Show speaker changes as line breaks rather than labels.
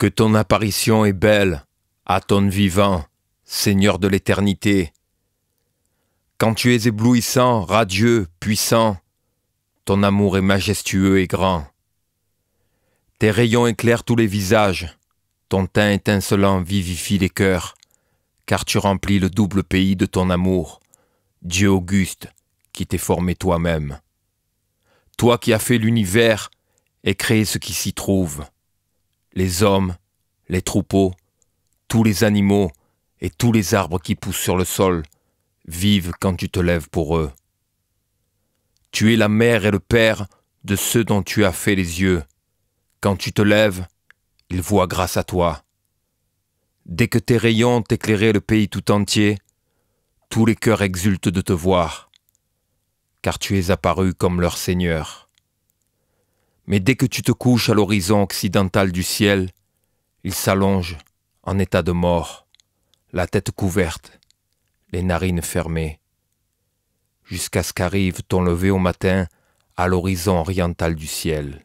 Que ton apparition est belle, à ton vivant, Seigneur de l'éternité. Quand tu es éblouissant, radieux, puissant, ton amour est majestueux et grand. Tes rayons éclairent tous les visages, ton teint étincelant vivifie les cœurs, car tu remplis le double pays de ton amour, Dieu auguste, qui t'es formé toi-même. Toi qui as fait l'univers et créé ce qui s'y trouve les hommes, les troupeaux, tous les animaux et tous les arbres qui poussent sur le sol vivent quand tu te lèves pour eux. Tu es la mère et le père de ceux dont tu as fait les yeux. Quand tu te lèves, ils voient grâce à toi. Dès que tes rayons ont éclairé le pays tout entier, tous les cœurs exultent de te voir, car tu es apparu comme leur Seigneur. Mais dès que tu te couches à l'horizon occidental du ciel, il s'allonge en état de mort, la tête couverte, les narines fermées, jusqu'à ce qu'arrive ton lever au matin à l'horizon oriental du ciel.